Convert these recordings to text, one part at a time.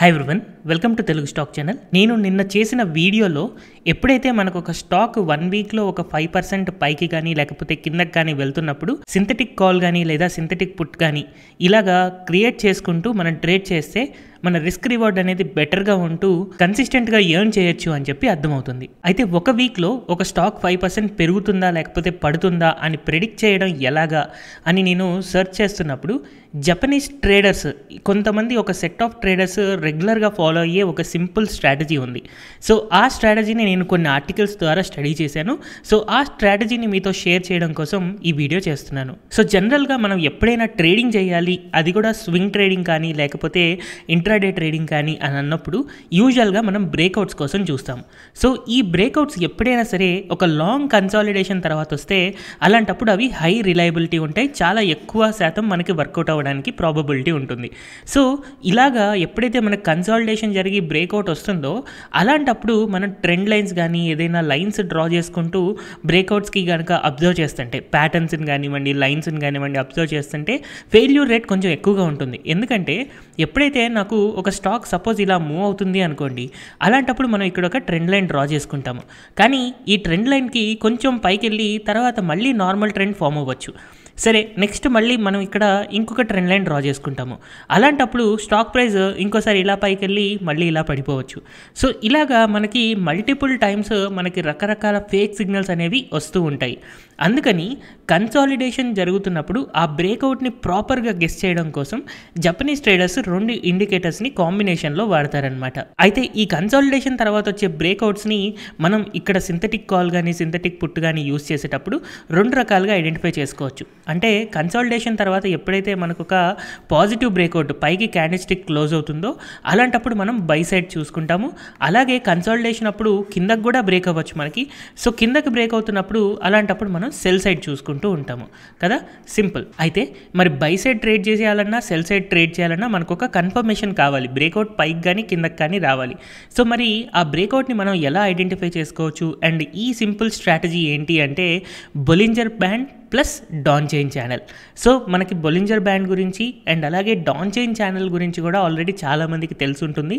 hi one welcome to Telugu stock channel నేను నిన్న చేసిన వీడియోలో ఎప్పుడైతే మనకు ఒక స్టాక్ వన్ వీక్లో ఒక ఫైవ్ పర్సెంట్ పైకి కానీ లేకపోతే కిందకి కానీ వెళ్తున్నప్పుడు సింథటిక్ కాల్ కానీ లేదా సింథటిక్ పుట్ కానీ ఇలాగా క్రియేట్ చేసుకుంటూ మనం ట్రేడ్ చేస్తే మన రిస్క్ రివార్డ్ అనేది బెటర్గా ఉంటూ కన్సిస్టెంట్గా ఎర్న్ చేయొచ్చు అని చెప్పి అర్థమవుతుంది అయితే ఒక వీక్లో ఒక స్టాక్ ఫైవ్ పర్సెంట్ పెరుగుతుందా లేకపోతే పడుతుందా అని ప్రిడిక్ట్ చేయడం ఎలాగా అని నేను సెర్చ్ చేస్తున్నప్పుడు జపనీస్ ట్రేడర్స్ కొంతమంది ఒక సెట్ ఆఫ్ ట్రేడర్స్ రెగ్యులర్గా ఫాలో అయ్యే ఒక సింపుల్ స్ట్రాటజీ ఉంది సో ఆ స్ట్రాటజీని నేను కొన్ని ఆర్టికల్స్ ద్వారా స్టడీ చేశాను సో ఆ స్ట్రాటజీని మీతో షేర్ చేయడం కోసం ఈ వీడియో చేస్తున్నాను సో జనరల్గా మనం ఎప్పుడైనా ట్రేడింగ్ చేయాలి అది కూడా స్వింగ్ ట్రేడింగ్ కానీ లేకపోతే ఇంట్రాడే ట్రేడింగ్ కానీ అని అన్నప్పుడు యూజువల్గా మనం బ్రేక్అవుట్స్ కోసం చూస్తాం సో ఈ బ్రేక్అవుట్స్ ఎప్పుడైనా సరే ఒక లాంగ్ కన్సాలిడేషన్ తర్వాత వస్తే అలాంటప్పుడు అవి హై రిలయబిలిటీ ఉంటాయి చాలా ఎక్కువ శాతం మనకి వర్కౌట్ అవ్వడం అవ్వడానికి ప్రాబబిలిటీ ఉంటుంది సో ఇలాగా ఎప్పుడైతే మనకు కన్సాలిడేషన్ జరిగి బ్రేక్అవుట్ వస్తుందో అలాంటప్పుడు మనం ట్రెండ్ లైన్స్ కానీ ఏదైనా లైన్స్ డ్రా చేసుకుంటూ బ్రేక్అవుట్స్కి కనుక అబ్జర్వ్ చేస్తుంటే ప్యాటర్న్స్ని కానివ్వండి లైన్స్ని కానివ్వండి అబ్జర్వ్ చేస్తుంటే ఫెయిల్యూర్ రేట్ కొంచెం ఎక్కువగా ఉంటుంది ఎందుకంటే ఎప్పుడైతే నాకు ఒక స్టాక్ సపోజ్ ఇలా మూవ్ అవుతుంది అనుకోండి అలాంటప్పుడు మనం ఇక్కడ ఒక ట్రెండ్ లైన్ డ్రా చేసుకుంటాము కానీ ఈ ట్రెండ్ లైన్కి కొంచెం పైకి వెళ్ళి తర్వాత మళ్ళీ నార్మల్ ట్రెండ్ ఫామ్ అవ్వచ్చు సరే నెక్స్ట్ మళ్ళీ మనం ఇక్కడ ఇంకొక ట్రెండ్ లైన్ డ్రా చేసుకుంటాము అలాంటప్పుడు స్టాక్ ప్రైస్ ఇంకోసారి ఇలా పైకి వెళ్ళి మళ్ళీ ఇలా పడిపోవచ్చు సో ఇలాగా మనకి మల్టిపుల్ టైమ్స్ మనకి రకరకాల ఫేక్ సిగ్నల్స్ అనేవి వస్తూ ఉంటాయి అందుకని కన్సాలిడేషన్ జరుగుతున్నప్పుడు ఆ బ్రేక్అవుట్ని ప్రాపర్గా గెస్ట్ చేయడం కోసం జపనీస్ ట్రేడర్స్ రెండు ఇండికేటర్స్ని కాంబినేషన్లో వాడతారనమాట అయితే ఈ కన్సాలిడేషన్ తర్వాత వచ్చే బ్రేక్అవుట్స్ని మనం ఇక్కడ సింథటిక్ కాల్ కానీ సింథటిక్ పుట్టు కానీ యూస్ చేసేటప్పుడు రెండు రకాలుగా ఐడెంటిఫై చేసుకోవచ్చు అంటే కన్సాలిడేషన్ తర్వాత ఎప్పుడైతే మనకు ఒక పాజిటివ్ బ్రేక్అవుట్ పైకి క్యాండిల్ స్టిక్ క్లోజ్ అవుతుందో అలాంటప్పుడు మనం బై సైడ్ చూసుకుంటాము అలాగే కన్సాలిడేషన్ అప్పుడు కిందకు కూడా బ్రేక్ అవ్వచ్చు మనకి సో కిందకి బ్రేక్ అవుతున్నప్పుడు అలాంటప్పుడు మనం సెల్ సైడ్ చూసుకుంటాం చేసుకుంటూ ఉంటాము కదా సింపుల్ అయితే మరి బై సైడ్ ట్రేడ్ చేసేయాలన్నా సెల్ సైడ్ ట్రేడ్ చేయాలన్నా మనకు ఒక కన్ఫర్మేషన్ కావాలి బ్రేక్అవుట్ పైకి కానీ కిందకి కానీ రావాలి సో మరి ఆ బ్రేక్అవుట్ని మనం ఎలా ఐడెంటిఫై చేసుకోవచ్చు అండ్ ఈ సింపుల్ స్ట్రాటజీ ఏంటి అంటే Bollinger band plus Donchian channel so మనకి బొలింజర్ బ్యాండ్ గురించి అండ్ అలాగే డాన్ చైన్ ఛానల్ గురించి కూడా ఆల్రెడీ చాలామందికి ఉంటుంది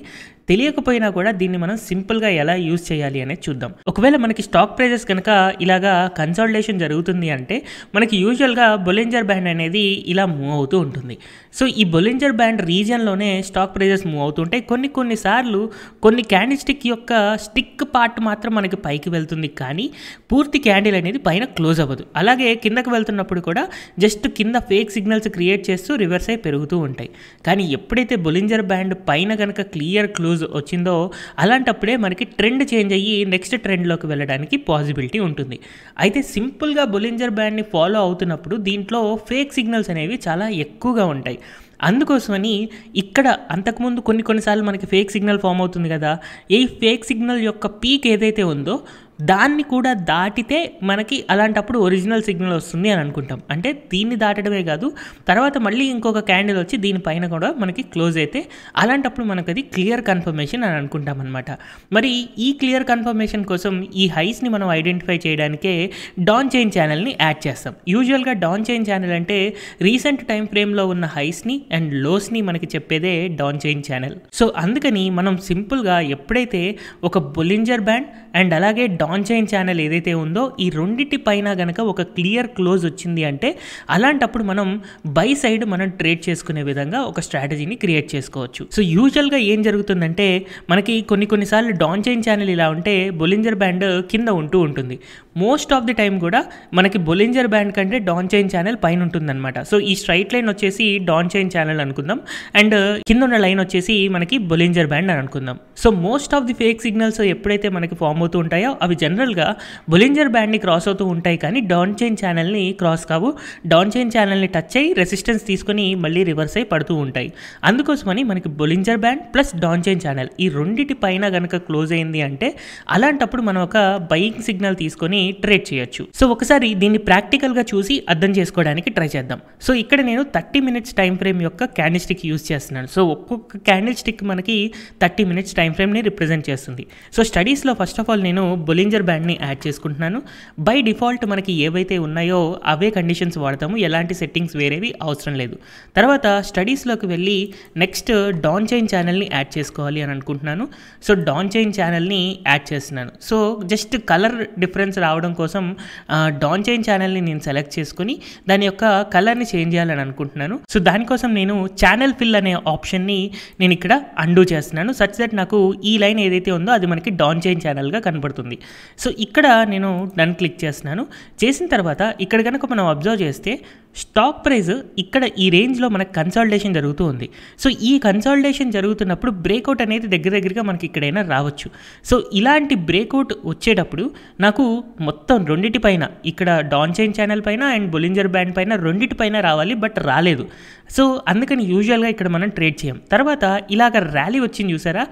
తెలియకపోయినా కూడా దీన్ని మనం సింపుల్గా ఎలా యూజ్ చేయాలి అనేది చూద్దాం ఒకవేళ మనకి స్టాక్ ప్రైజెస్ కనుక ఇలాగా కన్సల్టేషన్ జరుగుతుంది అంటే మనకి యూజువల్గా బొలింజర్ బ్యాండ్ అనేది ఇలా మూవ్ అవుతూ ఉంటుంది సో ఈ బొలింజర్ బ్యాండ్ రీజియన్లోనే స్టాక్ ప్రైజెస్ మూవ్ అవుతుంటాయి కొన్ని కొన్నిసార్లు కొన్ని క్యాండిల్ స్టిక్ యొక్క స్టిక్ పార్ట్ మాత్రం మనకి పైకి వెళ్తుంది కానీ పూర్తి క్యాండిల్ అనేది పైన క్లోజ్ అవ్వదు అలాగే కింద కిందకు వెళ్తున్నప్పుడు కూడా జస్ట్ కింద ఫేక్ సిగ్నల్స్ క్రియేట్ చేస్తూ రివర్స్ అయి పెరుగుతూ ఉంటాయి కానీ ఎప్పుడైతే బొలింజర్ బ్యాండ్ పైన కనుక క్లియర్ క్లోజ్ వచ్చిందో అలాంటప్పుడే మనకి ట్రెండ్ చేంజ్ అయ్యి నెక్స్ట్ ట్రెండ్లోకి వెళ్ళడానికి పాసిబిలిటీ ఉంటుంది అయితే సింపుల్గా బొలింజర్ బ్యాండ్ని ఫాలో అవుతున్నప్పుడు దీంట్లో ఫేక్ సిగ్నల్స్ అనేవి చాలా ఎక్కువగా ఉంటాయి అందుకోసమని ఇక్కడ అంతకుముందు కొన్ని కొన్నిసార్లు మనకి ఫేక్ సిగ్నల్ ఫామ్ అవుతుంది కదా ఈ ఫేక్ సిగ్నల్ యొక్క పీక్ ఏదైతే ఉందో దాన్ని కూడా దాటితే మనకి అలాంటప్పుడు ఒరిజినల్ సిగ్నల్ వస్తుంది అని అనుకుంటాం అంటే దీన్ని దాటడమే కాదు తర్వాత మళ్ళీ ఇంకొక క్యాండిల్ వచ్చి దీనిపైన కూడా మనకి క్లోజ్ అయితే అలాంటప్పుడు మనకు అది క్లియర్ కన్ఫర్మేషన్ అని అనుకుంటాం అనమాట మరి ఈ క్లియర్ కన్ఫర్మేషన్ కోసం ఈ హైస్ని మనం ఐడెంటిఫై చేయడానికే డాన్ చైన్ ఛానల్ని యాడ్ చేస్తాం యూజువల్గా డాన్ చైన్ ఛానల్ అంటే రీసెంట్ టైం ఫ్రేమ్లో ఉన్న హైస్ని అండ్ లోస్ని మనకి చెప్పేదే డాన్ చైన్ ఛానల్ సో అందుకని మనం సింపుల్గా ఎప్పుడైతే ఒక బొలింజర్ బ్యాండ్ అండ్ అలాగే డాన్ డాన్ చైన్ ఛానల్ ఏదైతే ఉందో ఈ రెండింటి పైన గనక ఒక క్లియర్ క్లోజ్ వచ్చింది అంటే అలాంటప్పుడు మనం బై సైడ్ మనం ట్రేడ్ చేసుకునే విధంగా ఒక స్ట్రాటజీని క్రియేట్ చేసుకోవచ్చు సో యూజువల్గా ఏం జరుగుతుందంటే మనకి కొన్ని కొన్నిసార్లు డాన్ చైన్ ఛానల్ ఇలా ఉంటే బొలింజర్ బ్యాండ్ కింద ఉంటూ ఉంటుంది మోస్ట్ ఆఫ్ ది టైం కూడా మనకి బొలింజర్ బ్యాండ్ కంటే డాన్ చైన్ ఛానల్ పైన ఉంటుందన్నమాట సో ఈ స్ట్రైట్ లైన్ వచ్చేసి డాన్ చైన్ ఛానల్ అనుకుందాం అండ్ కింద ఉన్న లైన్ వచ్చేసి మనకి బొలింజర్ బ్యాండ్ అని అనుకుందాం so most of the fake signals ఎప్పుడైతే మనకి ఫామ్ అవుతూ ఉంటాయో అవి జనరల్గా బులింజర్ బ్యాండ్ని క్రాస్ అవుతూ ఉంటాయి కానీ డౌన్ చైన్ ఛానల్ని క్రాస్ కావు డౌన్ చైన్ ఛానల్ని టచ్ అయ్యి రెసిస్టెన్స్ తీసుకొని మళ్ళీ రివర్స్ అయి పడుతూ ఉంటాయి అందుకోసమని మనకి Bollinger band plus Donchian channel ఈ రెండింటి పైన కనుక క్లోజ్ అయింది అంటే అలాంటప్పుడు మనం ఒక బైక్ సిగ్నల్ తీసుకొని ట్రేడ్ చేయొచ్చు సో ఒకసారి దీన్ని ప్రాక్టికల్గా చూసి అర్థం చేసుకోవడానికి ట్రై చేద్దాం సో ఇక్కడ నేను థర్టీ మినిట్స్ టైం ఫ్రేమ్ యొక్క క్యాండిల్ స్టిక్ యూస్ చేస్తున్నాను సో ఒక్కొక్క క్యాండిల్ స్టిక్ మనకి థర్టీ మినిట్స్ టైం ఫ్రేమ్ని రిప్రజెంట్ చేస్తుంది సో స్టడీస్లో ఫస్ట్ ఆఫ్ ఆల్ నేను బులింగ్ డేంజర్ బ్యాండ్ని యాడ్ చేసుకుంటున్నాను బై డిఫాల్ట్ మనకి ఏవైతే ఉన్నాయో అవే కండిషన్స్ వాడతాము ఎలాంటి సెట్టింగ్స్ వేరేవి అవసరం లేదు తర్వాత స్టడీస్లోకి వెళ్ళి నెక్స్ట్ డాన్ చైన్ ఛానల్ని యాడ్ చేసుకోవాలి అని అనుకుంటున్నాను సో డాన్ చైన్ ఛానల్ని యాడ్ చేస్తున్నాను సో జస్ట్ కలర్ డిఫరెన్స్ రావడం కోసం డాన్ చైన్ ఛానల్ని నేను సెలెక్ట్ చేసుకుని దాని యొక్క కలర్ని చేంజ్ చేయాలని అనుకుంటున్నాను సో దానికోసం నేను ఛానల్ ఫిల్ అనే ఆప్షన్ని నేను ఇక్కడ అండూ చేస్తున్నాను సచ్ దట్ నాకు ఈ లైన్ ఏదైతే ఉందో అది మనకి డాన్ చైన్ ఛానల్గా కనబడుతుంది సో ఇక్కడ నేను డన్ క్లిక్ చేస్తున్నాను చేసిన తర్వాత ఇక్కడ కనుక మనం అబ్జర్వ్ చేస్తే స్టాక్ ప్రైస్ ఇక్కడ ఈ రేంజ్లో మనకు కన్సల్టేషన్ జరుగుతూ ఉంది సో ఈ కన్సల్టేషన్ జరుగుతున్నప్పుడు బ్రేక్అవుట్ అనేది దగ్గర దగ్గరగా మనకి ఇక్కడైనా రావచ్చు సో ఇలాంటి బ్రేక్అవుట్ వచ్చేటప్పుడు నాకు మొత్తం రెండిటి పైన ఇక్కడ డాన్ చైన్ ఛానల్ పైన అండ్ బొలింజర్ బ్యాండ్ పైన రెండిటి పైన రావాలి బట్ రాలేదు సో అందుకని యూజువల్గా ఇక్కడ మనం ట్రేడ్ చేయం తర్వాత ఇలాగ ర్యాలీ వచ్చింది చూసారా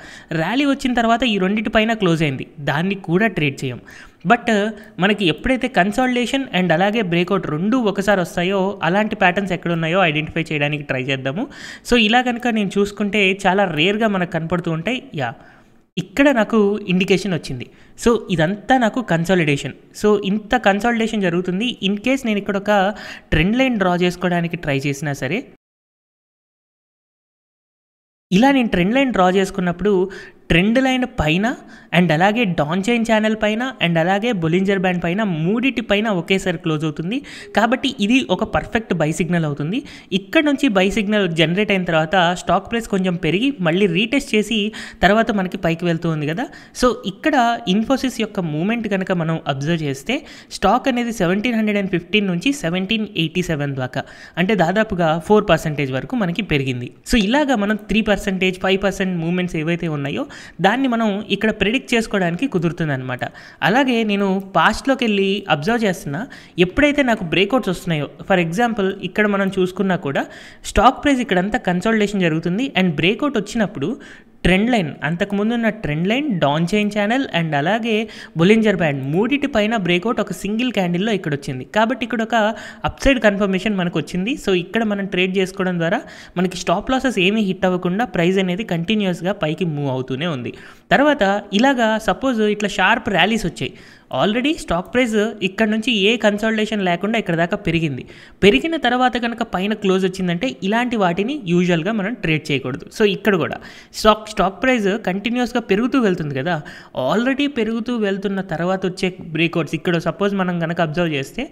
ర్యాలీ వచ్చిన తర్వాత ఈ రెండిటి పైన క్లోజ్ అయింది దాన్ని కూడా ట్రేడ్ చేయం బట్ మనకి ఎప్పుడైతే కన్సాలిడేషన్ అండ్ అలాగే బ్రేక్అవుట్ రెండు ఒకసారి వస్తాయో అలాంటి ప్యాటర్న్స్ ఎక్కడ ఉన్నాయో ఐడెంటిఫై చేయడానికి ట్రై చేద్దాము సో ఇలా కనుక నేను చూసుకుంటే చాలా రేర్గా మనకు కనపడుతూ ఉంటాయి యా ఇక్కడ నాకు ఇండికేషన్ వచ్చింది సో ఇదంతా నాకు కన్సాలిడేషన్ సో ఇంత కన్సాలిడేషన్ జరుగుతుంది ఇన్ కేస్ నేను ఇక్కడ ఒక ట్రెండ్ లైన్ డ్రా చేసుకోవడానికి ట్రై చేసినా సరే ఇలా నేను ట్రెండ్ లైన్ డ్రా చేసుకున్నప్పుడు ట్రెండ్ లైన్ పైన అండ్ అలాగే డాన్ చైన్ ఛానల్ పైన అండ్ అలాగే బొలింజర్ బ్యాండ్ పైన మూడిటి పైన ఒకేసారి క్లోజ్ అవుతుంది కాబట్టి ఇది ఒక పర్ఫెక్ట్ బై సిగ్నల్ అవుతుంది ఇక్కడ నుంచి బై సిగ్నల్ జనరేట్ అయిన తర్వాత స్టాక్ ప్రైస్ కొంచెం పెరిగి మళ్ళీ రీటెస్ట్ చేసి తర్వాత మనకి పైకి వెళ్తుంది కదా సో ఇక్కడ ఇన్ఫోసిస్ యొక్క మూమెంట్ కనుక మనం అబ్జర్వ్ చేస్తే స్టాక్ అనేది సెవెంటీన్ హండ్రెడ్ అండ్ ఫిఫ్టీన్ నుంచి సెవెంటీన్ ఎయిటీ సెవెన్ దాకా అంటే దాదాపుగా ఫోర్ పర్సెంటేజ్ వరకు మనకి పెరిగింది సో ఇలాగా మనం three percentage five percent movements ఏవైతే ఉన్నాయో దాన్ని మనం ఇక్కడ ప్రిడిక్ట్ చేసుకోవడానికి కుదురుతుంది అనమాట అలాగే నేను పాస్ట్లోకి వెళ్ళి అబ్జర్వ్ చేస్తున్నా ఎప్పుడైతే నాకు బ్రేక్అవుట్స్ వస్తున్నాయో ఫర్ ఎగ్జాంపుల్ ఇక్కడ మనం చూసుకున్నా కూడా స్టాక్ ప్రైస్ ఇక్కడంతా కన్సల్టేషన్ జరుగుతుంది అండ్ బ్రేక్అవుట్ వచ్చినప్పుడు ట్రెండ్ లైన్ అంతకుముందు ఉన్న trend line Donchian channel and అలాగే బులింజర్ బ్యాండ్ మూడిటి పైన బ్రేక్అవుట్ ఒక సింగిల్ క్యాండిల్లో ఇక్కడ వచ్చింది కాబట్టి ఇక్కడ ఒక అప్సైడ్ కన్ఫర్మేషన్ మనకు వచ్చింది సో ఇక్కడ మనం ట్రేడ్ చేసుకోవడం ద్వారా మనకి స్టాప్ లాసెస్ ఏమీ హిట్ అవ్వకుండా ప్రైస్ అనేది కంటిన్యూస్గా పైకి మూవ్ అవుతూనే ఉంది తర్వాత ఇలాగా సపోజ్ ఇట్లా షార్ప్ ర్యాలీస్ వచ్చాయి ఆల్రెడీ స్టాక్ ప్రైస్ ఇక్కడ నుంచి ఏ కన్సల్టేషన్ లేకుండా ఇక్కడ దాకా పెరిగింది పెరిగిన తర్వాత కనుక పైన క్లోజ్ వచ్చిందంటే ఇలాంటి వాటిని యూజువల్గా మనం ట్రేడ్ చేయకూడదు సో ఇక్కడ కూడా స్టాక్ స్టాక్ ప్రైస్ కంటిన్యూస్గా పెరుగుతూ వెళ్తుంది కదా ఆల్రెడీ పెరుగుతూ వెళ్తున్న తర్వాత వచ్చే బ్రేక్అవుట్స్ ఇక్కడ సపోజ్ మనం కనుక అబ్జర్వ్ చేస్తే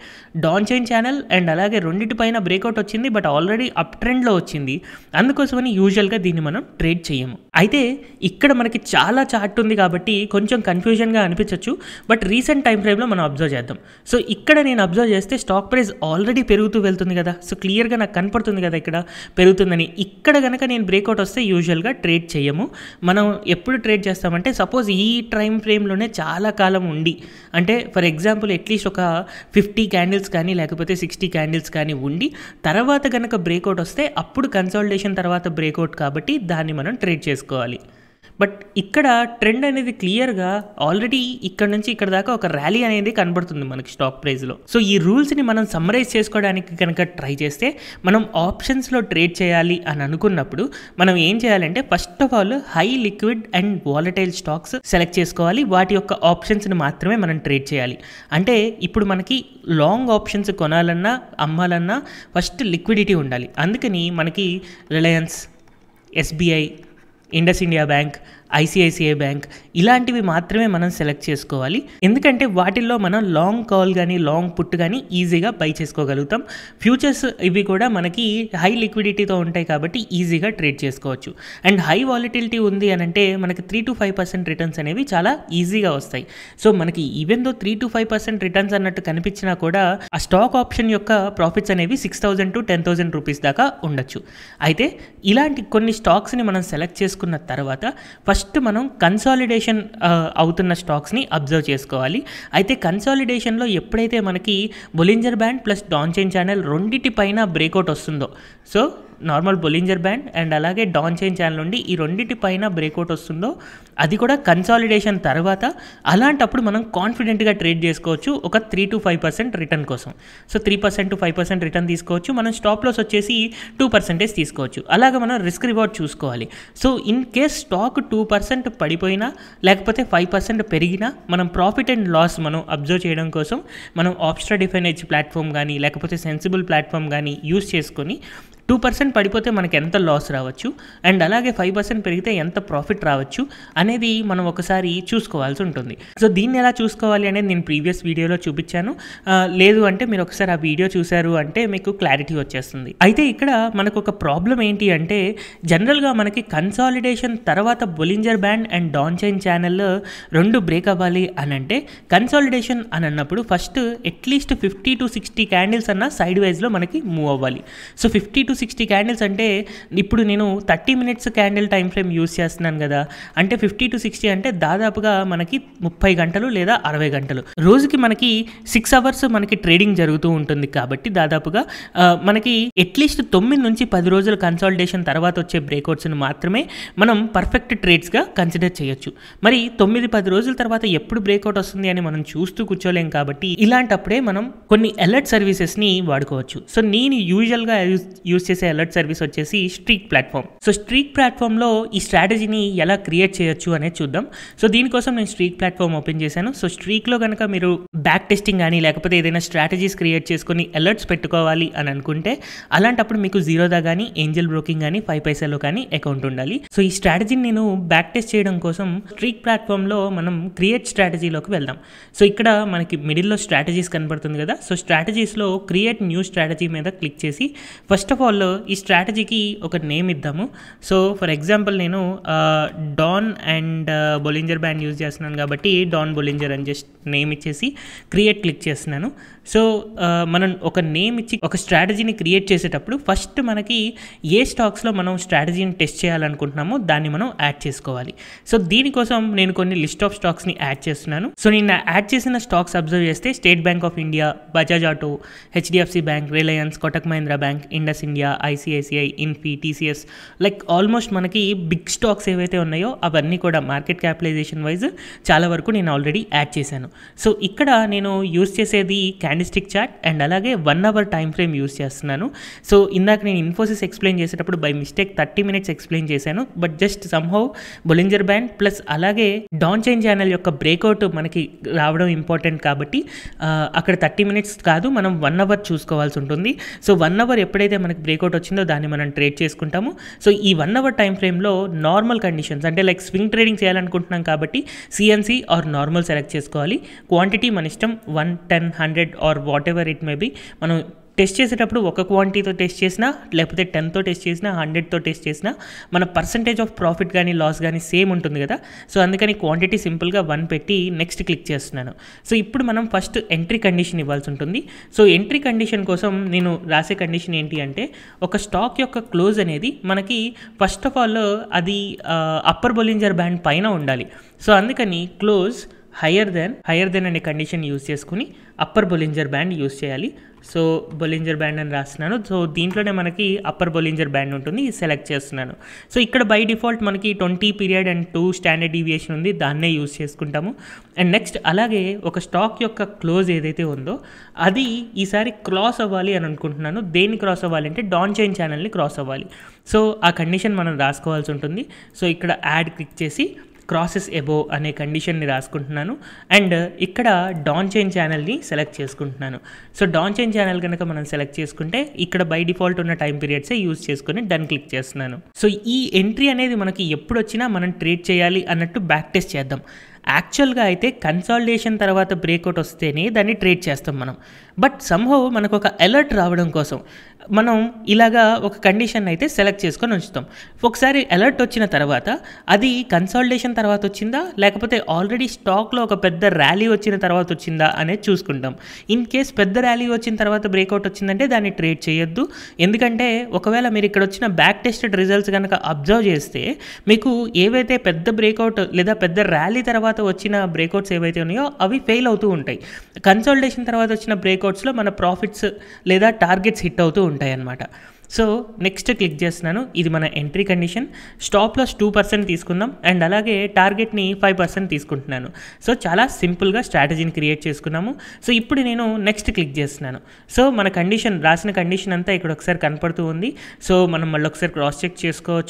డాన్ చైన్ ఛానల్ అండ్ అలాగే రెండింటి పైన బ్రేక్అవుట్ వచ్చింది బట్ ఆల్రెడీ అప్ ట్రెండ్లో వచ్చింది అందుకోసమని యూజువల్గా దీన్ని మనం ట్రేడ్ చేయము అయితే ఇక్కడ మనకి చాలా చార్ట్ ఉంది కాబట్టి కొంచెం కన్ఫ్యూజన్గా అనిపించవచ్చు బట్ రీసెంట్ రీసెంట్ టైం ఫ్రేమ్లో మనం అబ్జర్వ్ చేద్దాం సో ఇక్కడ నేను అబ్జర్వ్ చేస్తే స్టాక్ ప్రైస్ ఆల్రెడీ పెరుగుతూ వెళ్తుంది కదా సో క్లియర్గా నాకు కనపడుతుంది కదా ఇక్కడ పెరుగుతుందని ఇక్కడ కనుక నేను బ్రేక్అవుట్ వస్తే యూజువల్గా ట్రేడ్ చేయము మనం ఎప్పుడు ట్రేడ్ చేస్తామంటే సపోజ్ ఈ టైం ఫ్రేమ్లోనే చాలా కాలం ఉండి అంటే ఫర్ ఎగ్జాంపుల్ అట్లీస్ట్ ఒక ఫిఫ్టీ క్యాండిల్స్ కానీ లేకపోతే సిక్స్టీ క్యాండిల్స్ కానీ ఉండి తర్వాత కనుక బ్రేక్అవుట్ వస్తే అప్పుడు కన్సల్టేషన్ తర్వాత బ్రేక్అవుట్ కాబట్టి దాన్ని మనం ట్రేడ్ చేసుకోవాలి బట్ ఇక్కడ ట్రెండ్ అనేది క్లియర్గా ఆల్రెడీ ఇక్కడ నుంచి ఇక్కడ దాకా ఒక ర్యాలీ అనేది కనబడుతుంది మనకి స్టాక్ ప్రైస్లో సో ఈ రూల్స్ని మనం సమ్మరైజ్ చేసుకోవడానికి కనుక ట్రై చేస్తే మనం ఆప్షన్స్లో ట్రేడ్ చేయాలి అని అనుకున్నప్పుడు మనం ఏం చేయాలంటే first of all high liquid and volatile stocks select చేసుకోవాలి వాటి యొక్క ఆప్షన్స్ని మాత్రమే మనం ట్రేడ్ చేయాలి అంటే ఇప్పుడు మనకి లాంగ్ ఆప్షన్స్ కొనాలన్నా అమ్మాలన్నా ఫస్ట్ లిక్విడిటీ ఉండాలి అందుకని మనకి Reliance SBI Indus India Bank ICICI bank ఇలాంటివి మాత్రమే మనం సెలెక్ట్ చేసుకోవాలి ఎందుకంటే వాటిల్లో మనం లాంగ్ కాల్ కానీ లాంగ్ పుట్ కానీ ఈజీగా బై చేసుకోగలుగుతాం ఫ్యూచర్స్ ఇవి కూడా మనకి హై లిక్విడిటీతో ఉంటాయి కాబట్టి ఈజీగా ట్రేడ్ చేసుకోవచ్చు అండ్ హై వాలిటిలిటీ ఉంది అని అంటే మనకి three to five percent returns అనేవి చాలా ఈజీగా వస్తాయి సో మనకి even though three to five percent returns అన్నట్టు కనిపించినా కూడా ఆ స్టాక్ ఆప్షన్ యొక్క ప్రాఫిట్స్ అనేవి six thousand to ten thousand rupees దాకా ఉండొచ్చు అయితే ఇలాంటి కొన్ని స్టాక్స్ని మనం సెలెక్ట్ చేసుకున్న తర్వాత ఫస్ట్ ఫస్ట్ మనం కన్సాలిడేషన్ అవుతున్న స్టాక్స్ని అబ్జర్వ్ చేసుకోవాలి అయితే కన్సాలిడేషన్లో ఎప్పుడైతే మనకి Bollinger band plus Donchian channel రెండింటి పైన బ్రేక్అవుట్ వస్తుందో so normal Bollinger band and అలాగే డాన్ చైన్ ఛానల్ నుండి ఈ రెండింటి పైన బ్రేక్అవుట్ వస్తుందో అది కూడా కన్సాలిడేషన్ తర్వాత అలాంటప్పుడు మనం కాన్ఫిడెంట్గా ట్రేడ్ చేసుకోవచ్చు ఒక three to five percent return కోసం so three percent to five percent return తీసుకోవచ్చు మనం స్టాప్ లాస్ వచ్చేసి టూ పర్సెంటేజ్ తీసుకోవచ్చు అలాగే మనం రిస్క్ రివార్డ్ చూసుకోవాలి so in case stock two percent పడిపోయినా లేకపోతే ఫైవ్ పర్సెంట్ పెరిగినా మనం ప్రాఫిట్ అండ్ లాస్ మనం అబ్జర్వ్ చేయడం కోసం మనం ఆప్స్ట్రా డిఫైనేజ్ ప్లాట్ఫామ్ కానీ లేకపోతే సెన్సిబుల్ ప్లాట్ఫామ్ కానీ యూస్ చేసుకొని టూ పర్సెంట్ పడిపోతే మనకి ఎంత లాస్ రావచ్చు అండ్ అలాగే ఫైవ్ పర్సెంట్ పెరిగితే ఎంత ప్రాఫిట్ రావచ్చు అనేది మనం ఒకసారి చూసుకోవాల్సి ఉంటుంది సో దీన్ని ఎలా చూసుకోవాలి అనేది నేను ప్రీవియస్ వీడియోలో చూపించాను లేదు అంటే మీరు ఒకసారి ఆ వీడియో చూశారు అంటే మీకు క్లారిటీ వచ్చేస్తుంది అయితే ఇక్కడ మనకు ఒక ప్రాబ్లం ఏంటి అంటే జనరల్గా మనకి కన్సాలిడేషన్ తర్వాత Bollinger band and Donchian channel రెండు బ్రేక్ అవ్వాలి అని అంటే కన్సాలిడేషన్ అని అన్నప్పుడు first at least fifty to sixty candles అన్న సైడ్ వైజ్లో మనకి మూవ్ అవ్వాలి so fifty to sixty candles అంటే ఇప్పుడు నేను thirty minutes candle time frame use చేస్తున్నాను కదా అంటే ఫిఫ్టీ టు సిక్స్టీ అంటే దాదాపుగా మనకి ముప్పై గంటలు లేదా అరవై గంటలు రోజుకి మనకి సిక్స్ అవర్స్ మనకి ట్రేడింగ్ జరుగుతూ ఉంటుంది కాబట్టి దాదాపుగా మనకి అట్లీస్ట్ తొమ్మిది నుంచి పది రోజుల కన్సల్టేషన్ తర్వాత వచ్చే బ్రేక్అవుట్స్ని మాత్రమే మనం పర్ఫెక్ట్ ట్రేడ్స్గా కన్సిడర్ చేయొచ్చు మరి తొమ్మిది పది రోజుల తర్వాత ఎప్పుడు బ్రేక్అవుట్ వస్తుంది అని మనం చూస్తూ కూర్చోలేం కాబట్టి ఇలాంటప్పుడే మనం కొన్ని అలర్ట్ సర్వీసెస్ని వాడుకోవచ్చు సో నేను యూజువల్గా యూజ్ యూజ్ చేసే అలర్ట్ సర్వీస్ వచ్చేసి స్ట్రీక్ ప్లాట్ఫామ్ సో స్ట్రీక్ ప్లాట్ఫామ్లో ఈ స్ట్రాటజీని ఎలా క్రియేట్ చేయొచ్చు అనేది చూద్దాం సో దీనికోసం నేను స్ట్రీక్ ప్లాట్ఫామ్ ఓపెన్ చేశాను సో స్ట్రీక్లో కనుక మీరు బ్యాక్ టెస్టింగ్ కానీ లేకపోతే ఏదైనా స్ట్రాటజీస్ క్రియేట్ చేసుకొని అలర్ట్స్ పెట్టుకోవాలి అని అనుకుంటే అలాంటప్పుడు మీకు జీరోదా కానీ ఏంజల్ బ్రోకింగ్ కానీ ఫైవ్ పైసాలో కానీ అకౌంట్ ఉండాలి సో ఈ స్ట్రాటజీని నేను బ్యాక్ టెస్ట్ చేయడం కోసం స్ట్రీక్ ప్లాట్ఫామ్లో మనం క్రియేట్ స్ట్రాటజీలోకి వెళ్దాం సో ఇక్కడ మనకి మిడిల్లో స్ట్రాటజీస్ కనబడుతుంది కదా సో స్ట్రాటజీస్లో క్రియేట్ న్యూ స్ట్రాటజీ మీద క్లిక్ చేసి ఫస్ట్ ఆఫ్ ఆల్ వాళ్ళు ఈ స్ట్రాటజీకి ఒక నేమ్ ఇద్దాము సో ఫర్ ఎగ్జాంపుల్ నేను Don and Bollinger band use చేస్తున్నాను కాబట్టి డాన్ బొలింజర్ అని జస్ట్ నేమ్ ఇచ్చేసి క్రియేట్ క్లిక్ చేస్తున్నాను సో మనం ఒక నేమ్ ఇచ్చి ఒక స్ట్రాటజీని క్రియేట్ చేసేటప్పుడు ఫస్ట్ మనకి ఏ స్టాక్స్లో మనం స్ట్రాటజీని టెస్ట్ చేయాలనుకుంటున్నామో దాన్ని మనం యాడ్ చేసుకోవాలి సో దీనికోసం నేను కొన్ని లిస్ట్ ఆఫ్ స్టాక్స్ని యాడ్ చేస్తున్నాను సో నేను యాడ్ చేసిన స్టాక్స్ అబ్జర్వ్ చేస్తే State Bank of India Bajaj Auto HDFC bank Reliance Kotak Mahindra bank Indus India India ICICI Infy TCS like almost మనకి బిగ్ స్టాక్స్ ఏవైతే ఉన్నాయో అవన్నీ కూడా మార్కెట్ క్యాపిటలైజేషన్ వైజ్ చాలా వరకు నేను ఆల్రెడీ యాడ్ చేశాను సో ఇక్కడ నేను యూస్ చేసేది క్యాండిస్టిక్ చార్ట్ అండ్ అలాగే one hour time frame use చేస్తున్నాను సో ఇందాక నేను ఇన్ఫోసిస్ ఎక్స్ప్లెయిన్ చేసేటప్పుడు by mistake thirty minutes explain చేశాను but just somehow Bollinger band plus అలాగే డాన్ చైన్ ఛానల్ యొక్క బ్రేక్అవుట్ మనకి రావడం ఇంపార్టెంట్ కాబట్టి uh, అక్కడ థర్టీ మినిట్స్ కాదు మనం వన్ అవర్ చూసుకోవాల్సి ఉంటుంది సో వన్ అవర్ ఎప్పుడైతే మనకి బ్రేక్ బ్రేక్అవుట్ వచ్చిందో దాన్ని మనం ట్రేడ్ చేసుకుంటాము సో ఈ వన్ అవర్ టైం ఫ్రేమ్లో నార్మల్ కండిషన్స్ అంటే లైక్ స్వింగ్ ట్రేడింగ్ చేయాలనుకుంటున్నాం కాబట్టి సిఎన్సీ ఆర్ నార్మల్ సెలెక్ట్ చేసుకోవాలి క్వాంటిటీ మన ఇష్టం one ten hundred or whatever it may be మనం టెస్ట్ చేసేటప్పుడు ఒక క్వాంటిటీతో టెస్ట్ చేసినా లేకపోతే టెన్తో టెస్ట్ చేసినా హండ్రెడ్తో టెస్ట్ చేసినా మన పర్సంటేజ్ ఆఫ్ ప్రాఫిట్ కానీ లాస్ కానీ సేమ్ ఉంటుంది కదా సో అందుకని క్వాంటిటీ సింపుల్గా వన్ పెట్టి నెక్స్ట్ క్లిక్ చేస్తున్నాను సో ఇప్పుడు మనం ఫస్ట్ ఎంట్రీ కండిషన్ ఇవ్వాల్సి ఉంటుంది సో ఎంట్రీ కండిషన్ కోసం నేను రాసే కండిషన్ ఏంటి అంటే ఒక స్టాక్ యొక్క క్లోజ్ అనేది మనకి ఫస్ట్ ఆఫ్ ఆల్ అది అప్పర్ బొలింజర్ బ్యాండ్ పైన ఉండాలి సో అందుకని close higher than higher than అనే కండిషన్ యూజ్ చేసుకుని అప్పర్ బొలింజర్ బ్యాండ్ యూజ్ చేయాలి సో బొలింజర్ బ్యాండ్ అని రాస్తున్నాను సో దీంట్లోనే మనకి అప్పర్ బొలింజర్ బ్యాండ్ ఉంటుంది సెలెక్ట్ చేస్తున్నాను సో ఇక్కడ బై డిఫాల్ట్ మనకి twenty period and two standard deviation ఉంది దాన్నే యూస్ చేసుకుంటాము అండ్ నెక్స్ట్ అలాగే ఒక స్టాక్ యొక్క క్లోజ్ ఏదైతే ఉందో అది ఈసారి క్రాస్ అవ్వాలి అని అనుకుంటున్నాను దేన్ని క్రాస్ అవ్వాలి అంటే డాన్ చైన్ ఛానల్ని క్రాస్ అవ్వాలి సో ఆ కండిషన్ మనం రాసుకోవాల్సి ఉంటుంది సో ఇక్కడ యాడ్ క్లిక్ చేసి క్రాసెస్ ఎబో అనే కండిషన్ని రాసుకుంటున్నాను అండ్ uh, ఇక్కడ డాన్ చైన్ ఛానల్ని సెలెక్ట్ చేసుకుంటున్నాను సో డాన్ చైన్ ఛానల్ కనుక మనం సెలెక్ట్ చేసుకుంటే ఇక్కడ బై డిఫాల్ట్ ఉన్న టైం పీరియడ్సే యూజ్ చేసుకుని డన్ క్లిక్ చేస్తున్నాను సో ఈ ఎంట్రీ అనేది మనకి ఎప్పుడు వచ్చినా మనం ట్రేడ్ చేయాలి అన్నట్టు బ్యాక్ టెస్ట్ చేద్దాం యాక్చువల్గా అయితే కన్సాలిడేషన్ తర్వాత బ్రేక్అవుట్ వస్తేనే దాన్ని ట్రేడ్ చేస్తాం మనం బట్ సంభవ్ మనకు ఒక అలర్ట్ రావడం కోసం మనం ఇలాగా ఒక కండిషన్ అయితే సెలెక్ట్ చేసుకొని ఉంచుతాం ఒకసారి అలర్ట్ వచ్చిన తర్వాత అది కన్సల్టేషన్ తర్వాత వచ్చిందా లేకపోతే ఆల్రెడీ స్టాక్లో ఒక పెద్ద ర్యాలీ వచ్చిన తర్వాత వచ్చిందా అనేది చూసుకుంటాం ఇన్ కేస్ పెద్ద ర్యాలీ వచ్చిన తర్వాత బ్రేక్అవుట్ వచ్చిందంటే దాన్ని ట్రేడ్ చేయొద్దు ఎందుకంటే ఒకవేళ మీరు ఇక్కడ వచ్చిన బ్యాక్ టెస్టెడ్ రిజల్ట్స్ కనుక అబ్జర్వ్ చేస్తే మీకు ఏవైతే పెద్ద బ్రేక్అవుట్ లేదా పెద్ద ర్యాలీ తర్వాత వచ్చిన బ్రేక్అవుట్స్ ఏవైతే ఉన్నాయో అవి ఫెయిల్ అవుతూ ఉంటాయి కన్సల్టేషన్ తర్వాత వచ్చిన బ్రేక్అవుట్స్లో మన ప్రాఫిట్స్ లేదా టార్గెట్స్ హిట్ అవుతూ ఉంటాయి ఉంటాయన్నమాట సో నెక్స్ట్ క్లిక్ చేస్తున్నాను ఇది మన entry condition stop loss two percent తీసుకుందాం అండ్ అలాగే టార్గెట్ని ఫైవ్ పర్సెంట్ తీసుకుంటున్నాను సో చాలా సింపుల్గా స్ట్రాటజీని క్రియేట్ చేసుకున్నాము సో ఇప్పుడు నేను నెక్స్ట్ క్లిక్ చేస్తున్నాను సో మన కండిషన్ రాసిన కండిషన్ అంతా ఇక్కడ ఒకసారి కనపడుతూ ఉంది సో మనం మళ్ళీ ఒకసారి క్రాస్ చెక్ చేసుకోవచ్చు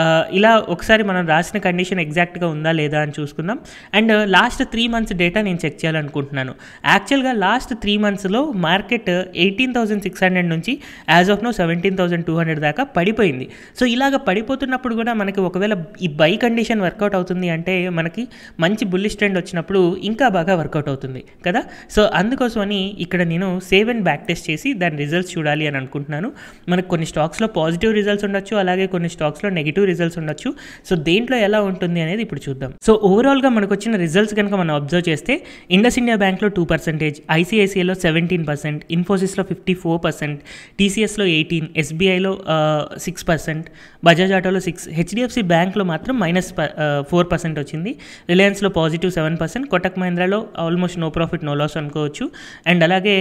uh, ఇలా ఒకసారి మనం రాసిన కండిషన్ ఎగ్జాక్ట్గా ఉందా లేదా అని చూసుకుందాం and last three months data నేను చెక్ చేయాలనుకుంటున్నాను యాక్చువల్గా లాస్ట్ త్రీ మంత్స్లో market eighteen thousand six hundred నుంచి as of now seventeen fifteen thousand two hundred దాకా పడిపోయింది సో ఇలాగ పడిపోతున్నప్పుడు కూడా మనకి ఒకవేళ ఈ బై కండిషన్ వర్కౌట్ అవుతుంది అంటే మనకి మంచి బుల్లిష్ ట్రెండ్ వచ్చినప్పుడు ఇంకా బాగా వర్కౌట్ అవుతుంది కదా సో అందుకోసమని ఇక్కడ నేను సేవ్ అండ్ బ్యాక్ టెస్ట్ చేసి దాని రిజల్ట్స్ చూడాలి అని అనుకుంటున్నాను మనకు కొన్ని స్టాక్స్లో పాజిటివ్ రిజల్ట్స్ ఉండొచ్చు అలాగే కొన్ని స్టాక్స్లో నెగిటివ్ రిజల్ట్స్ ఉండొచ్చు సో దేంట్లో ఎలా ఉంటుంది అనేది ఇప్పుడు చూద్దాం సో ఓవరాల్గా మనకు వచ్చిన రిజల్ట్స్ కనుక మనం అబ్జర్వ్ చేస్తే ఇండస్ ఇండియా బ్యాంక్లో టూ పర్సెంటేజ్ ఐసీఐసీఐలో సెవెంటీన్ పర్సెంట్ ఇన్ఫోసిస్లో ఫిఫ్టీ ఫోర్ పర్సెంట్ టీసీఎస్లో ఎయిటీన్ ఎస్బీఐలో సిక్స్ పర్సెంట్ బజాజ్ ఆటోలో సిక్స్ హెచ్డిఎఫ్సి బ్యాంక్లో మాత్రం మైనస్ ఫోర్ పర్సెంట్ వచ్చింది రిలయన్స్లో పాజిటివ్ సెవెన్ పర్సెంట్ కొటక్ మహీంద్రాలో almost no profit no loss అనుకోవచ్చు అండ్ అలాగే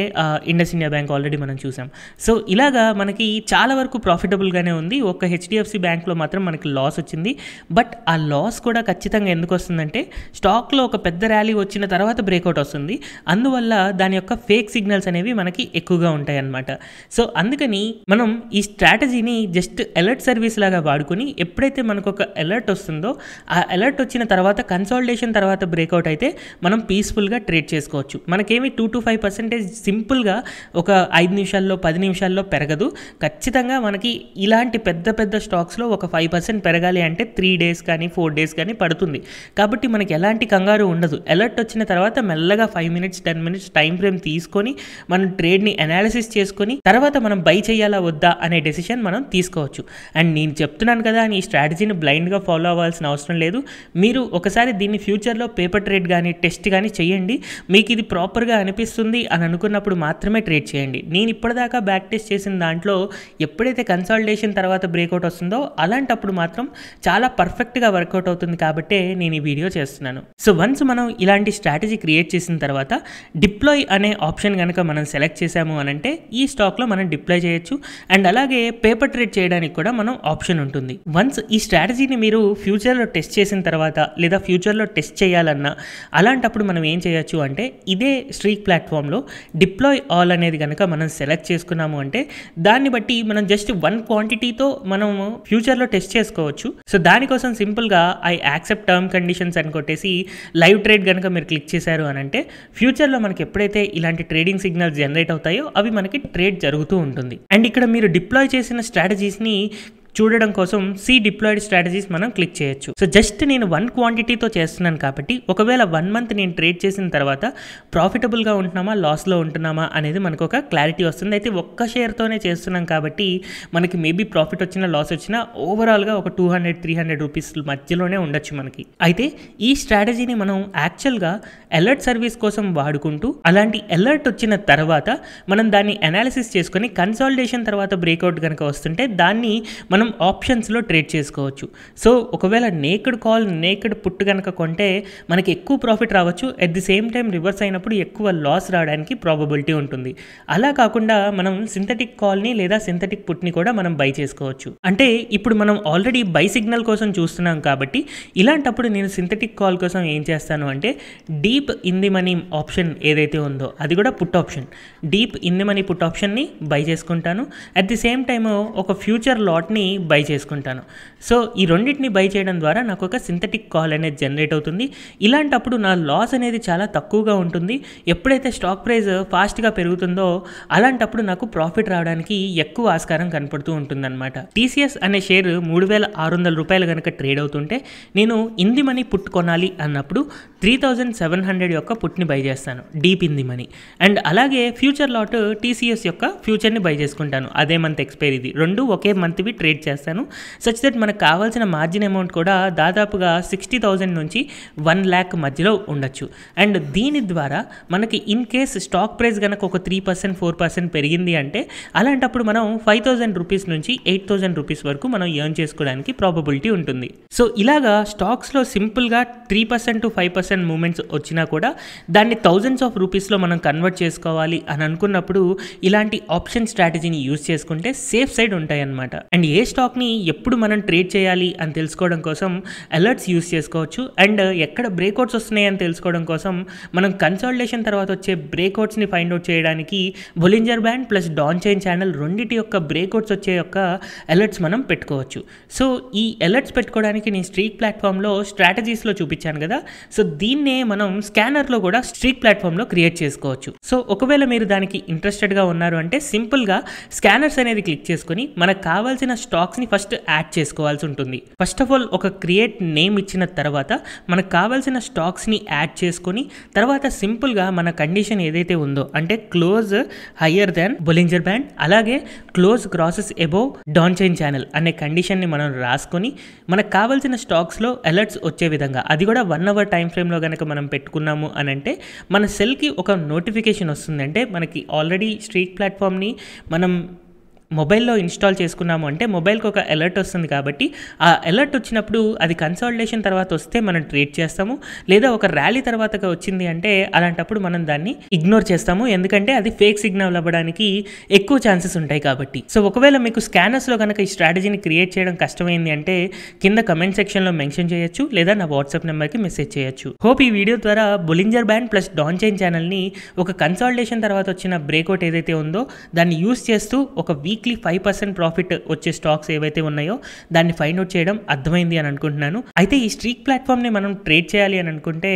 ఇండస్ ఇండియా బ్యాంక్ ఆల్రెడీ మనం చూసాం సో ఇలాగా మనకి చాలా వరకు ప్రాఫిటబుల్గానే ఉంది ఒక హెచ్డిఎఫ్సి బ్యాంక్లో మాత్రం మనకి లాస్ వచ్చింది బట్ ఆ లాస్ కూడా ఖచ్చితంగా ఎందుకు వస్తుందంటే స్టాక్లో ఒక పెద్ద ర్యాలీ వచ్చిన తర్వాత బ్రేక్అవుట్ వస్తుంది అందువల్ల దాని యొక్క ఫేక్ సిగ్నల్స్ అనేవి మనకి ఎక్కువగా ఉంటాయన్నమాట సో అందుకని మనం ఈ స్ట్రాటజీని జస్ట్ అలర్ట్ సర్వీస్ లాగా వాడుకొని ఎప్పుడైతే మనకు ఒక అలర్ట్ వస్తుందో ఆ అలర్ట్ వచ్చిన తర్వాత కన్సాలిడేషన్ తర్వాత బ్రేక్అవుట్ అయితే మనం పీస్ఫుల్గా ట్రేడ్ చేసుకోవచ్చు మనకేమి టూ టు ఫైవ్ పర్సెంటేజ్ సింపుల్గా ఒక ఐదు నిమిషాల్లో పది నిమిషాల్లో పెరగదు ఖచ్చితంగా మనకి ఇలాంటి పెద్ద పెద్ద స్టాక్స్లో ఒక ఫైవ్ పర్సెంట్ పెరగాలి అంటే త్రీ డేస్ కానీ ఫోర్ డేస్ కానీ పడుతుంది కాబట్టి మనకి ఎలాంటి కంగారు ఉండదు అలర్ట్ వచ్చిన తర్వాత మెల్లగా five minutes ten minutes time frame తీసుకొని మనం ట్రేడ్ని అనాలిసిస్ చేసుకొని తర్వాత మనం బై చేయాలా వద్దా అనే డెసిషన్ మనం తీసుకోవచ్చు అండ్ నేను చెప్తున్నాను కదా ఈ స్ట్రాటజీని బ్లైండ్గా ఫాలో అవ్వాల్సిన అవసరం లేదు మీరు ఒకసారి దీన్ని ఫ్యూచర్లో పేపర్ ట్రేడ్ కానీ టెస్ట్ కానీ చేయండి మీకు ఇది ప్రాపర్గా అనిపిస్తుంది అని అనుకున్నప్పుడు మాత్రమే ట్రేడ్ చేయండి నేను ఇప్పటిదాకా బ్యాక్ టెస్ట్ చేసిన దాంట్లో ఎప్పుడైతే కన్సల్టేషన్ తర్వాత బ్రేక్అవుట్ వస్తుందో అలాంటప్పుడు మాత్రం చాలా పర్ఫెక్ట్గా వర్కౌట్ అవుతుంది కాబట్టే నేను ఈ వీడియో చేస్తున్నాను సో వన్స్ మనం ఇలాంటి స్ట్రాటజీ క్రియేట్ చేసిన తర్వాత డిప్లాయ్ అనే ఆప్షన్ కనుక మనం సెలెక్ట్ చేసాము అనంటే ఈ స్టాక్లో మనం డిప్లాయ్ చేయొచ్చు అండ్ అండ్ అలాగే పేపర్ ట్రేడ్ చేయడానికి కూడా మనం ఆప్షన్ ఉంటుంది వన్స్ ఈ స్ట్రాటజీని మీరు ఫ్యూచర్లో టెస్ట్ చేసిన తర్వాత లేదా ఫ్యూచర్లో టెస్ట్ చేయాలన్నా అలాంటప్పుడు మనం ఏం చేయొచ్చు అంటే ఇదే స్ట్రీక్ ప్లాట్ఫామ్లో డిప్లాయ్ ఆల్ అనేది కనుక మనం సెలెక్ట్ చేసుకున్నాము అంటే దాన్ని బట్టి మనం జస్ట్ వన్ క్వాంటిటీతో మనము ఫ్యూచర్లో టెస్ట్ చేసుకోవచ్చు సో దానికోసం సింపుల్గా ఐ యాక్సెప్ట్ టర్మ్ కండిషన్స్ అని కొట్టేసి లైవ్ ట్రేడ్ కనుక మీరు క్లిక్ చేశారు అని అంటే ఫ్యూచర్లో మనకి ఎప్పుడైతే ఇలాంటి ట్రేడింగ్ సిగ్నల్స్ జనరేట్ అవుతాయో అవి మనకి ట్రేడ్ జరుగుతూ ఉంటుంది అండ్ ఇక్కడ మీరు డిప్లాయ్ చేసిన స్ట్రాటజీస్ని చూడడం కోసం సి డిప్లాయిడ్ స్ట్రాటజీస్ మనం క్లిక్ చేయొచ్చు సో జస్ట్ నేను వన్ క్వాంటిటీతో చేస్తున్నాను కాబట్టి ఒకవేళ వన్ మంత్ నేను ట్రేడ్ చేసిన తర్వాత ప్రాఫిటబుల్గా ఉంటున్నామా లాస్లో ఉంటున్నామా అనేది మనకు ఒక క్లారిటీ వస్తుంది అయితే ఒక్క షేర్తోనే చేస్తున్నాం కాబట్టి మనకి మేబీ ప్రాఫిట్ వచ్చినా లాస్ వచ్చినా ఓవరాల్గా ఒక two hundred three hundred rupees మధ్యలోనే ఉండొచ్చు మనకి అయితే ఈ స్ట్రాటజీని మనం యాక్చువల్గా అలర్ట్ సర్వీస్ కోసం వాడుకుంటూ అలాంటి అలర్ట్ వచ్చిన తర్వాత మనం దాన్ని అనాలిసిస్ చేసుకొని కన్సాలిడేషన్ తర్వాత బ్రేక్అవుట్ కనుక వస్తుంటే దాన్ని మనం మనం ఆప్షన్స్లో ట్రేడ్ చేసుకోవచ్చు సో ఒకవేళ నేకెడ్ కాల్ నేకెడ్ పుట్ కనుక కొంటే మనకి ఎక్కువ ప్రాఫిట్ రావచ్చు at the same time reverse అయినప్పుడు ఎక్కువ లాస్ రావడానికి ప్రాబబిలిటీ ఉంటుంది అలా కాకుండా మనం సింథటిక్ కాల్ని లేదా సింథటిక్ పుట్ని కూడా మనం బై చేసుకోవచ్చు అంటే ఇప్పుడు మనం ఆల్రెడీ బై సిగ్నల్ కోసం చూస్తున్నాం కాబట్టి ఇలాంటప్పుడు నేను సింథటిక్ కాల్ కోసం ఏం చేస్తాను అంటే deep in the money option ఏదైతే ఉందో అది కూడా put option deep in the money put ఆప్షన్ని బై చేసుకుంటాను అట్ ది సేమ్ టైమ్ ఒక ఫ్యూచర్ లాట్ని బై చేసుకుంటాను సో ఈ రెండింటిని బై చేయడం ద్వారా నాకు ఒక సింథటిక్ కాల్ అనేది జనరేట్ అవుతుంది ఇలాంటప్పుడు నా లాస్ అనేది చాలా తక్కువగా ఉంటుంది ఎప్పుడైతే స్టాక్ ప్రైస్ ఫాస్ట్గా పెరుగుతుందో అలాంటప్పుడు నాకు ప్రాఫిట్ రావడానికి ఎక్కువ ఆస్కారం కనపడుతూ ఉంటుందన్నమాట టీసీఎస్ అనే షేర్ మూడు వేల ఆరు వందల రూపాయలు కనుక ట్రేడ్ అవుతుంటే నేను ఇంది మనీ పుట్ కొనాలి అన్నప్పుడు త్రీ థౌజండ్ సెవెన్ హండ్రెడ్ యొక్క పుట్ని బై చేస్తాను డీప్ ఇంది మనీ అండ్ అలాగే ఫ్యూచర్ లాట్ టీసీఎస్ యొక్క ఫ్యూచర్ని బై చేసుకుంటాను అదే మంత్ ఎక్స్పైర్ ఇది రెండు ఒకే మంత్వి ట్రేడ్ క్రియేట్ చేస్తాను సచ్ దట్ మనకు కావాల్సిన మార్జిన్ అమౌంట్ కూడా దాదాపుగా సిక్స్టీ థౌజండ్ నుంచి వన్ ల్యాక్ మధ్యలో ఉండొచ్చు అండ్ దీని ద్వారా మనకి ఇన్ కేస్ స్టాక్ ప్రైస్ కనుక ఒక త్రీ పర్సెంట్ ఫోర్ పర్సెంట్ పెరిగింది అంటే అలాంటప్పుడు మనం ఫైవ్ థౌజండ్ రూపీస్ నుంచి ఎయిట్ థౌజండ్ రూపీస్ వరకు మనం ఎర్న్ చేసుకోవడానికి ప్రాబబిలిటీ ఉంటుంది సో ఇలాగా స్టాక్స్లో సింపుల్గా three percent to five percent moments వచ్చినా కూడా దాన్ని థౌజండ్స్ ఆఫ్ రూపీస్లో మనం కన్వర్ట్ చేసుకోవాలి అని అనుకున్నప్పుడు ఇలాంటి ఆప్షన్ స్ట్రాటజీని యూజ్ చేసుకుంటే సేఫ్ సైడ్ ఉంటాయన్నమాట అండ్ ఏ స్టాక్ని ఎప్పుడు మనం ట్రేడ్ చేయాలి అని తెలుసుకోవడం కోసం అలర్ట్స్ యూస్ చేసుకోవచ్చు అండ్ ఎక్కడ బ్రేక్అవుట్స్ వస్తున్నాయి అని తెలుసుకోవడం కోసం మనం కన్సల్టేషన్ తర్వాత వచ్చే బ్రేక్అవుట్స్ని ఫైండ్ అవుట్ చేయడానికి Bollinger band plus Donchian channel రెండింటి యొక్క బ్రేక్అవుట్స్ వచ్చే యొక్క అలర్ట్స్ మనం పెట్టుకోవచ్చు సో ఈ అలర్ట్స్ పెట్టుకోవడానికి నేను స్ట్రీక్ ప్లాట్ఫామ్లో స్ట్రాటజీస్లో చూపించాను కదా సో దీన్నే మనం స్కానర్లో కూడా స్ట్రీక్ ప్లాట్ఫామ్లో క్రియేట్ చేసుకోవచ్చు సో ఒకవేళ మీరు దానికి ఇంట్రెస్టెడ్గా ఉన్నారు అంటే సింపుల్గా స్కానర్స్ అనేది క్లిక్ చేసుకొని మనకు కావాల్సిన స్టాక్ స్టాక్స్ని ఫస్ట్ యాడ్ చేసుకోవాల్సి ఉంటుంది ఫస్ట్ ఆఫ్ ఆల్ ఒక క్రియేట్ నేమ్ ఇచ్చిన తర్వాత మనకు కావాల్సిన స్టాక్స్ని యాడ్ చేసుకొని తర్వాత సింపుల్గా మన కండిషన్ ఏదైతే ఉందో అంటే close higher than Bollinger band అలాగే close crosses above Donchian channel అనే కండిషన్ని మనం రాసుకొని మనకు కావాల్సిన స్టాక్స్లో అలర్ట్స్ వచ్చే విధంగా అది కూడా వన్ అవర్ టైం ఫ్రేమ్లో కనుక మనం పెట్టుకున్నాము అని అంటే మన సెల్కి ఒక నోటిఫికేషన్ వస్తుందంటే మనకి ఆల్రెడీ స్ట్రీట్ ప్లాట్ఫామ్ని మనం మొబైల్లో ఇన్స్టాల్ చేసుకున్నాము అంటే మొబైల్కి ఒక అలర్ట్ వస్తుంది కాబట్టి ఆ అలర్ట్ వచ్చినప్పుడు అది కన్సల్టేషన్ తర్వాత వస్తే మనం ట్రీట్ చేస్తాము లేదా ఒక ర్యాలీ తర్వాత వచ్చింది అంటే అలాంటప్పుడు మనం దాన్ని ఇగ్నోర్ చేస్తాము ఎందుకంటే అది ఫేక్ సిగ్నల్ అవ్వడానికి ఎక్కువ ఛాన్సెస్ ఉంటాయి కాబట్టి సో ఒకవేళ మీకు స్కానర్స్లో కనుక ఈ స్ట్రాటజీని క్రియేట్ చేయడం కష్టమైంది అంటే కింద కమెంట్ సెక్షన్లో మెన్షన్ చేయొచ్చు లేదా నా వాట్సాప్ నెంబర్కి మెసేజ్ చేయొచ్చు హోప్ ఈ వీడియో ద్వారా Bollinger band plus Donchian ఛానల్ని ఒక కన్సల్టేషన్ తర్వాత వచ్చిన బ్రేక్అవుట్ ఏదైతే ఉందో దాన్ని యూస్ చేస్తూ ఒక week weekly five percent profit వచ్చే స్టాక్స్ ఏవైతే ఉన్నాయో దాన్ని ఫైండ్ అవుట్ చేయడం అర్థమైంది అని అనుకుంటున్నాను అయితే ఈ స్ట్రీక్ ప్లాట్ఫామ్ని మనం ట్రేడ్ చేయాలి అని అనుకుంటే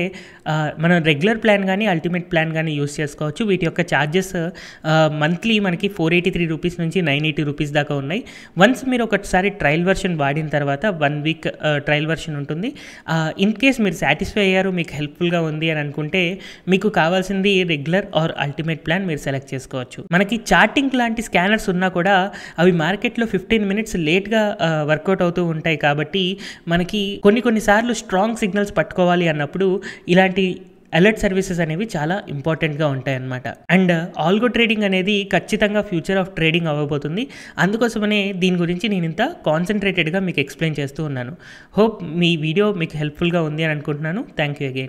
మనం రెగ్యులర్ ప్లాన్ కానీ అల్టిమేట్ ప్లాన్ కానీ యూస్ చేసుకోవచ్చు వీటి యొక్క ఛార్జెస్ మంత్లీ మనకి ఫోర్ ఎయిటీ త్రీ రూపీస్ నుంచి నైన్ ఎయిటీ రూపీస్ దాకా ఉన్నాయి వన్స్ మీరు ఒకసారి ట్రయల్ వర్షన్ వాడిన తర్వాత వన్ వీక్ ట్రయల్ వర్షన్ ఉంటుంది ఇన్ కేస్ మీరు సాటిస్ఫై అయ్యారు మీకు హెల్ప్ఫుల్గా ఉంది అని అనుకుంటే మీకు కావాల్సింది రెగ్యులర్ ఆర్ అల్టిమేట్ ప్లాన్ మీరు సెలెక్ట్ చేసుకోవచ్చు మనకి చార్టింగ్ లాంటి స్కానర్స్ ఉన్నా కూడా కూడా అవి మార్కెట్లో ఫిఫ్టీన్ మినిట్స్ లేట్గా వర్కౌట్ అవుతూ ఉంటాయి కాబట్టి మనకి కొన్ని కొన్నిసార్లు స్ట్రాంగ్ సిగ్నల్స్ పట్టుకోవాలి అన్నప్పుడు ఇలాంటి అలర్ట్ సర్వీసెస్ అనేవి చాలా ఇంపార్టెంట్గా ఉంటాయన్నమాట అండ్ ఆల్గో ట్రేడింగ్ అనేది ఖచ్చితంగా ఫ్యూచర్ ఆఫ్ ట్రేడింగ్ అవ్వబోతుంది అందుకోసమనే దీని గురించి నేను ఇంత కాన్సన్ట్రేటెడ్గా మీకు ఎక్స్ప్లెయిన్ చేస్తూ ఉన్నాను హోప్ మీ వీడియో మీకు హెల్ప్ఫుల్గా ఉంది అని అనుకుంటున్నాను థ్యాంక్ యూ అగైన్